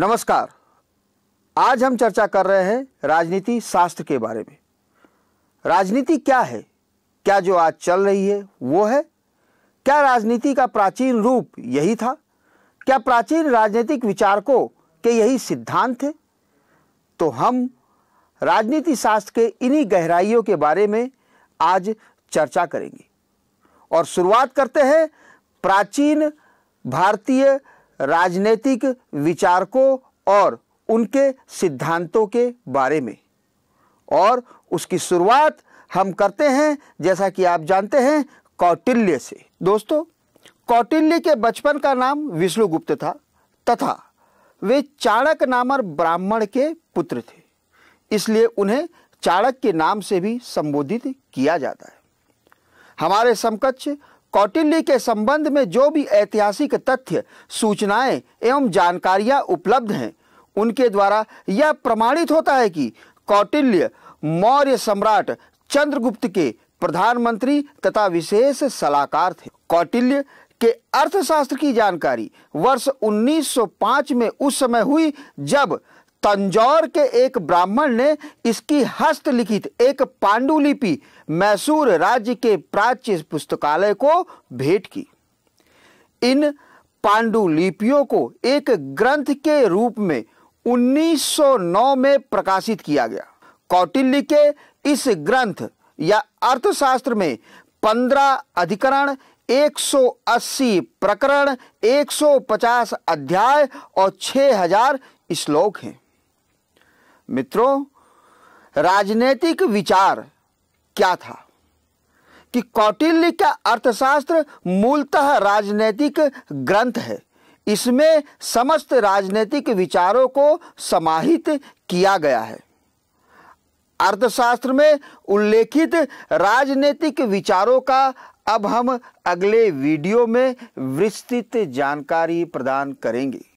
नमस्कार आज हम चर्चा कर रहे हैं राजनीति शास्त्र के बारे में राजनीति क्या है क्या जो आज चल रही है वो है क्या राजनीति का प्राचीन रूप यही था क्या प्राचीन राजनीतिक विचारकों के यही सिद्धांत थे तो हम राजनीति शास्त्र के इन्हीं गहराइयों के बारे में आज चर्चा करेंगे और शुरुआत करते हैं प्राचीन भारतीय राजनीतिक विचारकों और उनके सिद्धांतों के बारे में और उसकी शुरुआत हम करते हैं जैसा कि आप जानते हैं कौटिल्य से दोस्तों कौटिल्य के बचपन का नाम विष्णुगुप्त था तथा वे चाणक नामर ब्राह्मण के पुत्र थे इसलिए उन्हें चाणक के नाम से भी संबोधित किया जाता है हमारे समकक्ष कौटिल्य के संबंध में जो भी ऐतिहासिक तथ्य सूचनाएं एवं जानकारियां उपलब्ध हैं उनके द्वारा यह प्रमाणित होता है कि कौटिल्य मौर्य सम्राट चंद्रगुप्त के प्रधानमंत्री तथा विशेष सलाहकार थे कौटिल्य के अर्थशास्त्र की जानकारी वर्ष 1905 में उस समय हुई जब तंजौर के एक ब्राह्मण ने इसकी हस्तलिखित एक पांडुलिपि मैसूर राज्य के प्राच्य पुस्तकालय को भेंट की इन पांडुलिपियों को एक ग्रंथ के रूप में 1909 में प्रकाशित किया गया कौटिल्य के इस ग्रंथ या अर्थशास्त्र में 15 अधिकरण 180 प्रकरण 150 अध्याय और 6000 श्लोक हैं मित्रों राजनीतिक विचार क्या था कि कौटिल्य का अर्थशास्त्र मूलतः राजनीतिक ग्रंथ है इसमें समस्त राजनीतिक विचारों को समाहित किया गया है अर्थशास्त्र में उल्लेखित राजनीतिक विचारों का अब हम अगले वीडियो में विस्तृत जानकारी प्रदान करेंगे